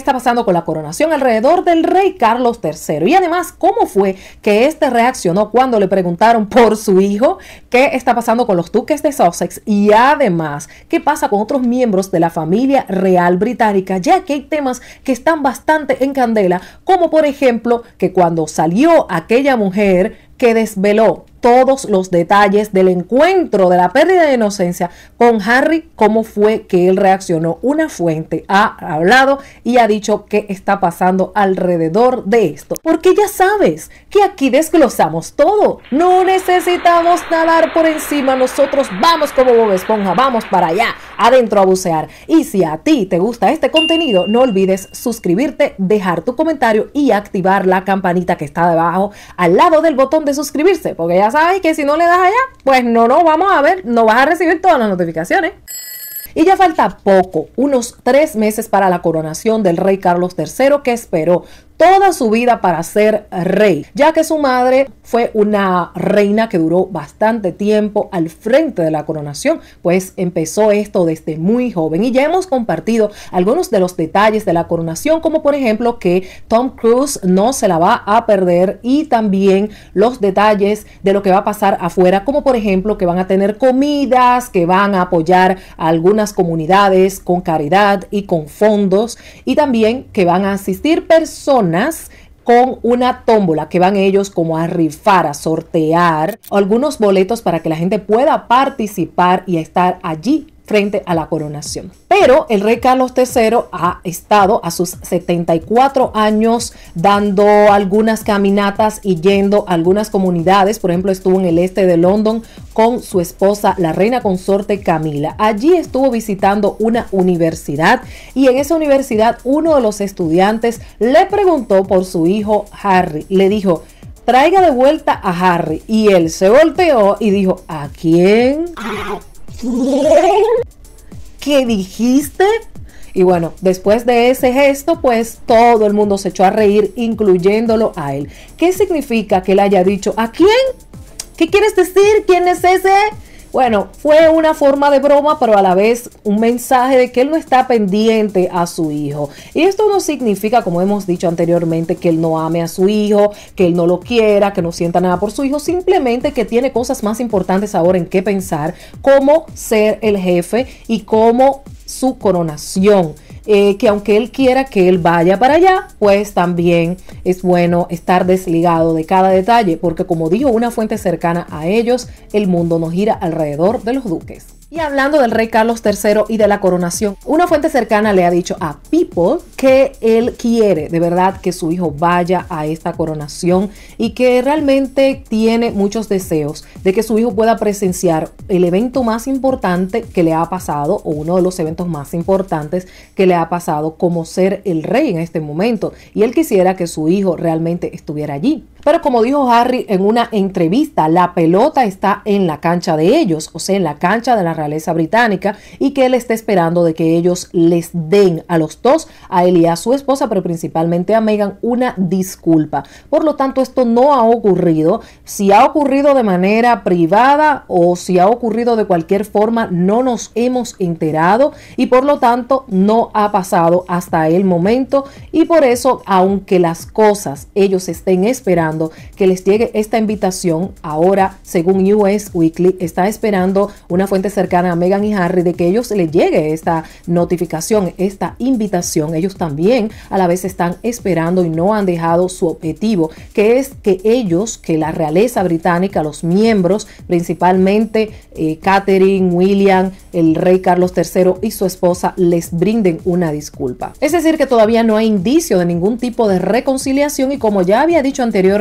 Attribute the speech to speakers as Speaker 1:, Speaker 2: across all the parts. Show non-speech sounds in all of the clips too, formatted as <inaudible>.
Speaker 1: está pasando con la coronación alrededor del rey Carlos III y además cómo fue que este reaccionó cuando le preguntaron por su hijo, qué está pasando con los duques de Sussex y además qué pasa con otros miembros de la familia real británica, ya que hay temas que están bastante en candela, como por ejemplo que cuando salió aquella mujer que desveló todos los detalles del encuentro de la pérdida de inocencia con Harry, cómo fue que él reaccionó. Una fuente ha hablado y ha dicho qué está pasando alrededor de esto. Porque ya sabes que aquí desglosamos todo. No necesitamos nadar por encima. Nosotros vamos como Bob Esponja, vamos para allá, adentro a bucear. Y si a ti te gusta este contenido, no olvides suscribirte, dejar tu comentario y activar la campanita que está debajo al lado del botón de suscribirse, porque ya sabes que si no le das allá, pues no no vamos a ver, no vas a recibir todas las notificaciones. Y ya falta poco, unos tres meses para la coronación del rey Carlos III que esperó toda su vida para ser rey, ya que su madre fue una reina que duró bastante tiempo al frente de la coronación, pues empezó esto desde muy joven y ya hemos compartido algunos de los detalles de la coronación, como por ejemplo que Tom Cruise no se la va a perder y también los detalles de lo que va a pasar afuera, como por ejemplo que van a tener comidas, que van a apoyar a algunas comunidades con caridad y con fondos y también que van a asistir personas con una tómbola que van ellos como a rifar, a sortear algunos boletos para que la gente pueda participar y estar allí frente a la coronación. Pero el rey Carlos III ha estado a sus 74 años dando algunas caminatas y yendo a algunas comunidades. Por ejemplo, estuvo en el este de London con su esposa, la reina consorte Camila. Allí estuvo visitando una universidad y en esa universidad uno de los estudiantes le preguntó por su hijo Harry. Le dijo, traiga de vuelta a Harry. Y él se volteó y dijo, ¿a quién? <laughs> <laughs> ¿Qué dijiste? Y bueno, después de ese gesto, pues todo el mundo se echó a reír, incluyéndolo a él. ¿Qué significa que él haya dicho a quién? ¿Qué quieres decir? ¿Quién es ese? Bueno, fue una forma de broma, pero a la vez un mensaje de que él no está pendiente a su hijo. Y esto no significa, como hemos dicho anteriormente, que él no ame a su hijo, que él no lo quiera, que no sienta nada por su hijo, simplemente que tiene cosas más importantes ahora en qué pensar, cómo ser el jefe y cómo su coronación. Eh, que aunque él quiera que él vaya para allá, pues también es bueno estar desligado de cada detalle, porque como dijo una fuente cercana a ellos, el mundo nos gira alrededor de los duques. Y hablando del rey Carlos III y de la coronación, una fuente cercana le ha dicho a People que él quiere de verdad que su hijo vaya a esta coronación y que realmente tiene muchos deseos de que su hijo pueda presenciar el evento más importante que le ha pasado o uno de los eventos más importantes que le ha pasado como ser el rey en este momento. Y él quisiera que su hijo realmente estuviera allí. Pero como dijo Harry en una entrevista, la pelota está en la cancha de ellos, o sea, en la cancha de la realeza británica, y que él está esperando de que ellos les den a los dos, a él y a su esposa, pero principalmente a Meghan, una disculpa. Por lo tanto, esto no ha ocurrido. Si ha ocurrido de manera privada o si ha ocurrido de cualquier forma, no nos hemos enterado y por lo tanto no ha pasado hasta el momento. Y por eso, aunque las cosas ellos estén esperando, que les llegue esta invitación. Ahora, según US Weekly, está esperando una fuente cercana a Meghan y Harry de que ellos les llegue esta notificación, esta invitación. Ellos también a la vez están esperando y no han dejado su objetivo, que es que ellos, que la realeza británica, los miembros, principalmente eh, Catherine, William, el rey Carlos III y su esposa, les brinden una disculpa. Es decir, que todavía no hay indicio de ningún tipo de reconciliación y como ya había dicho anteriormente,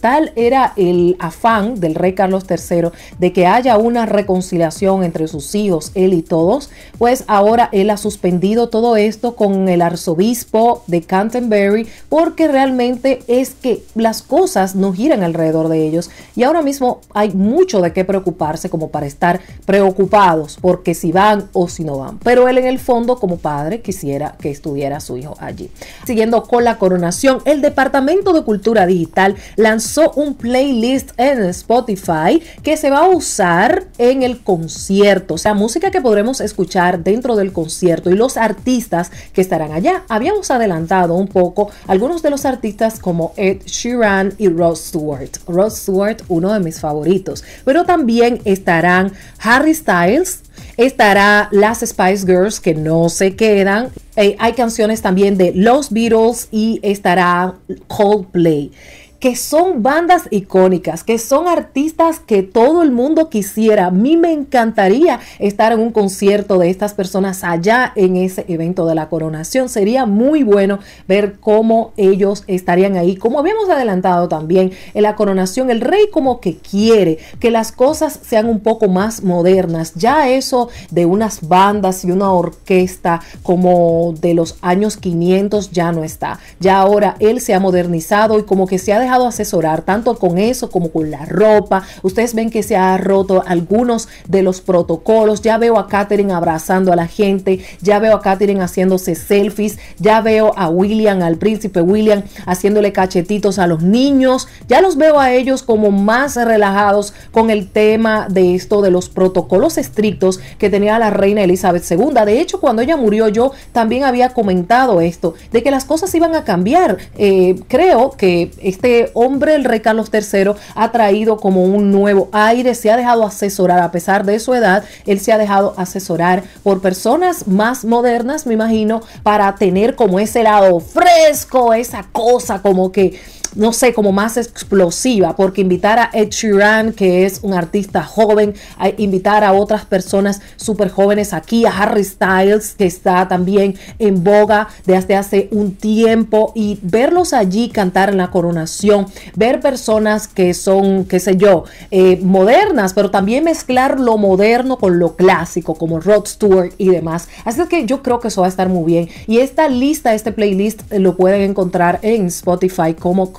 Speaker 1: tal era el afán del rey Carlos III de que haya una reconciliación entre sus hijos, él y todos, pues ahora él ha suspendido todo esto con el arzobispo de Canterbury porque realmente es que las cosas no giran alrededor de ellos y ahora mismo hay mucho de qué preocuparse como para estar preocupados porque si van o si no van. Pero él en el fondo como padre quisiera que estuviera su hijo allí. Siguiendo con la coronación, el Departamento de Cultura Digital lanzó un playlist en Spotify que se va a usar en el concierto, o sea, música que podremos escuchar dentro del concierto y los artistas que estarán allá. Habíamos adelantado un poco algunos de los artistas como Ed Sheeran y Rod Stewart. Rod Stewart, uno de mis favoritos, pero también estarán Harry Styles, estará las Spice Girls que no se quedan. Eh, hay canciones también de los Beatles y estará Coldplay que son bandas icónicas, que son artistas que todo el mundo quisiera. A mí me encantaría estar en un concierto de estas personas allá en ese evento de la coronación. Sería muy bueno ver cómo ellos estarían ahí. Como habíamos adelantado también en la coronación, el rey como que quiere que las cosas sean un poco más modernas. Ya eso de unas bandas y una orquesta como de los años 500 ya no está. Ya ahora él se ha modernizado y como que se ha dejado asesorar tanto con eso como con la ropa. Ustedes ven que se ha roto algunos de los protocolos. Ya veo a Katherine abrazando a la gente. Ya veo a Katherine haciéndose selfies. Ya veo a William, al príncipe William, haciéndole cachetitos a los niños. Ya los veo a ellos como más relajados con el tema de esto de los protocolos estrictos que tenía la reina Elizabeth II. De hecho, cuando ella murió, yo también había comentado esto, de que las cosas iban a cambiar. Eh, creo que este hombre, el rey Carlos III, ha traído como un nuevo aire, se ha dejado asesorar, a pesar de su edad, él se ha dejado asesorar por personas más modernas, me imagino, para tener como ese lado fresco, esa cosa como que no sé, como más explosiva, porque invitar a Ed Sheeran, que es un artista joven, invitar a otras personas súper jóvenes aquí, a Harry Styles, que está también en boga desde hace un tiempo, y verlos allí cantar en la coronación, ver personas que son, qué sé yo, eh, modernas, pero también mezclar lo moderno con lo clásico, como Rod Stewart y demás. Así que yo creo que eso va a estar muy bien. Y esta lista, este playlist, eh, lo pueden encontrar en Spotify como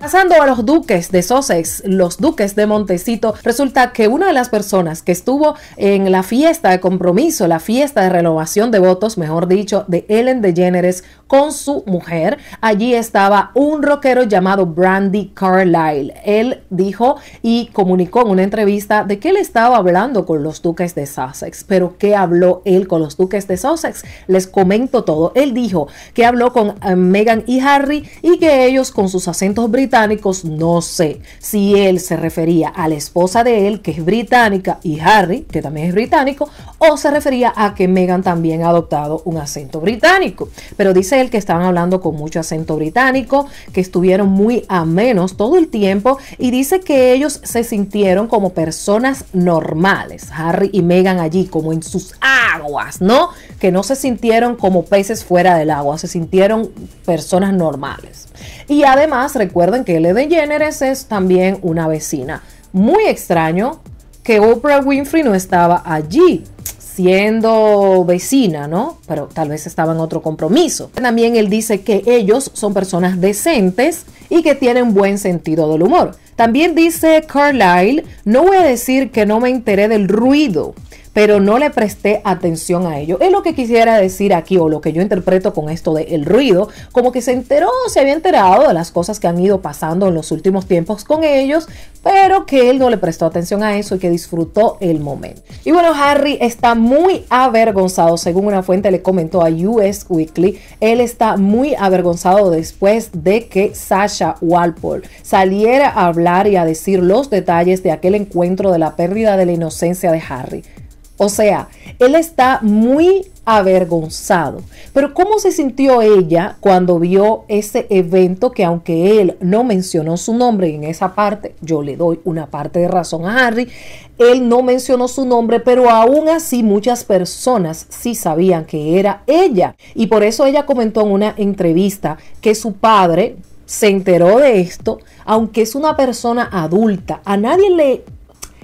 Speaker 1: Pasando a los duques de Sussex, los duques de Montecito, resulta que una de las personas que estuvo en la fiesta de compromiso, la fiesta de renovación de votos, mejor dicho, de Ellen DeGeneres, con su mujer. Allí estaba un rockero llamado Brandy Carlyle. Él dijo y comunicó en una entrevista de que él estaba hablando con los duques de Sussex. Pero ¿qué habló él con los duques de Sussex? Les comento todo. Él dijo que habló con eh, Megan y Harry y que ellos con sus acentos británicos, no sé si él se refería a la esposa de él, que es británica, y Harry, que también es británico, o se refería a que Megan también ha adoptado un acento británico. Pero dice que estaban hablando con mucho acento británico, que estuvieron muy a menos todo el tiempo y dice que ellos se sintieron como personas normales, Harry y Meghan allí, como en sus aguas, ¿no? Que no se sintieron como peces fuera del agua, se sintieron personas normales. Y además recuerden que de Jenner es también una vecina. Muy extraño que Oprah Winfrey no estaba allí siendo vecina, ¿no? Pero tal vez estaba en otro compromiso. También él dice que ellos son personas decentes y que tienen buen sentido del humor. También dice Carlyle, no voy a decir que no me enteré del ruido pero no le presté atención a ello. Es lo que quisiera decir aquí o lo que yo interpreto con esto de el ruido, como que se enteró, se había enterado de las cosas que han ido pasando en los últimos tiempos con ellos, pero que él no le prestó atención a eso y que disfrutó el momento. Y bueno, Harry está muy avergonzado, según una fuente le comentó a US Weekly, él está muy avergonzado después de que Sasha Walpole saliera a hablar y a decir los detalles de aquel encuentro de la pérdida de la inocencia de Harry. O sea, él está muy avergonzado. Pero ¿cómo se sintió ella cuando vio ese evento que aunque él no mencionó su nombre en esa parte yo le doy una parte de razón a Harry, él no mencionó su nombre, pero aún así muchas personas sí sabían que era ella. Y por eso ella comentó en una entrevista que su padre se enteró de esto, aunque es una persona adulta, a nadie le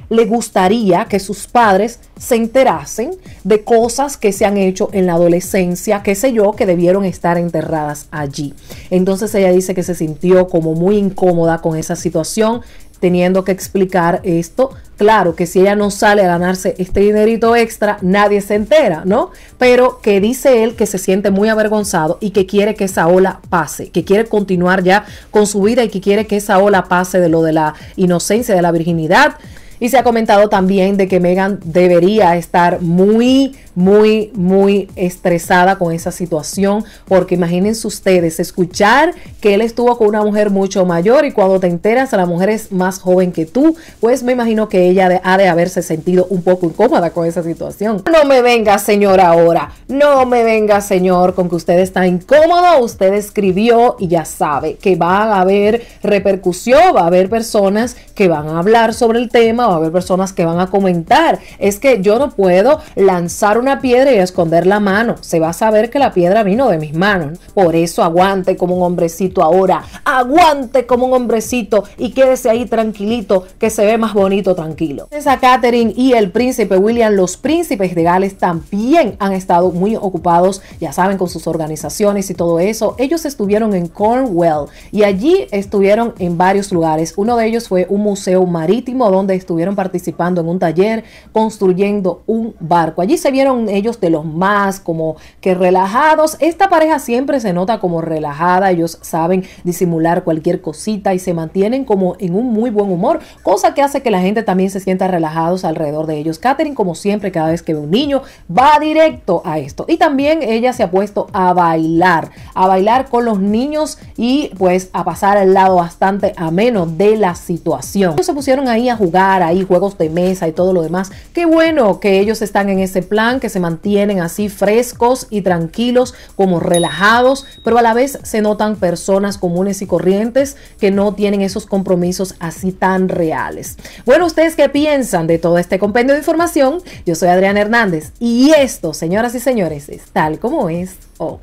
Speaker 1: le gustaría que sus padres se enterasen de cosas que se han hecho en la adolescencia, qué sé yo, que debieron estar enterradas allí. Entonces ella dice que se sintió como muy incómoda con esa situación, teniendo que explicar esto. Claro que si ella no sale a ganarse este dinerito extra, nadie se entera, ¿no? Pero que dice él que se siente muy avergonzado y que quiere que esa ola pase, que quiere continuar ya con su vida y que quiere que esa ola pase de lo de la inocencia, de la virginidad, y se ha comentado también de que Megan debería estar muy, muy, muy estresada con esa situación, porque imagínense ustedes escuchar que él estuvo con una mujer mucho mayor y cuando te enteras la mujer es más joven que tú, pues me imagino que ella ha de haberse sentido un poco incómoda con esa situación. No me venga, señor, ahora, no me venga, señor, con que usted está incómodo, usted escribió y ya sabe que va a haber repercusión, va a haber personas que van a hablar sobre el tema a haber personas que van a comentar. Es que yo no puedo lanzar una piedra y esconder la mano. Se va a saber que la piedra vino de mis manos. Por eso aguante como un hombrecito ahora. Aguante como un hombrecito y quédese ahí tranquilito que se ve más bonito tranquilo. Esa Catherine y el príncipe William, los príncipes de Gales también han estado muy ocupados, ya saben, con sus organizaciones y todo eso. Ellos estuvieron en Cornwall y allí estuvieron en varios lugares. Uno de ellos fue un museo marítimo donde estuvieron estuvieron participando en un taller construyendo un barco. Allí se vieron ellos de los más como que relajados. Esta pareja siempre se nota como relajada, ellos saben disimular cualquier cosita y se mantienen como en un muy buen humor, cosa que hace que la gente también se sienta relajados alrededor de ellos. catherine como siempre, cada vez que ve un niño, va directo a esto. Y también ella se ha puesto a bailar, a bailar con los niños y pues a pasar al lado bastante ameno de la situación. Ellos se pusieron ahí a jugar, ahí juegos de mesa y todo lo demás. Qué bueno que ellos están en ese plan, que se mantienen así frescos y tranquilos, como relajados, pero a la vez se notan personas comunes y corrientes que no tienen esos compromisos así tan reales. Bueno, ¿ustedes qué piensan de todo este compendio de información? Yo soy Adriana Hernández y esto, señoras y señores, es tal como es o oh.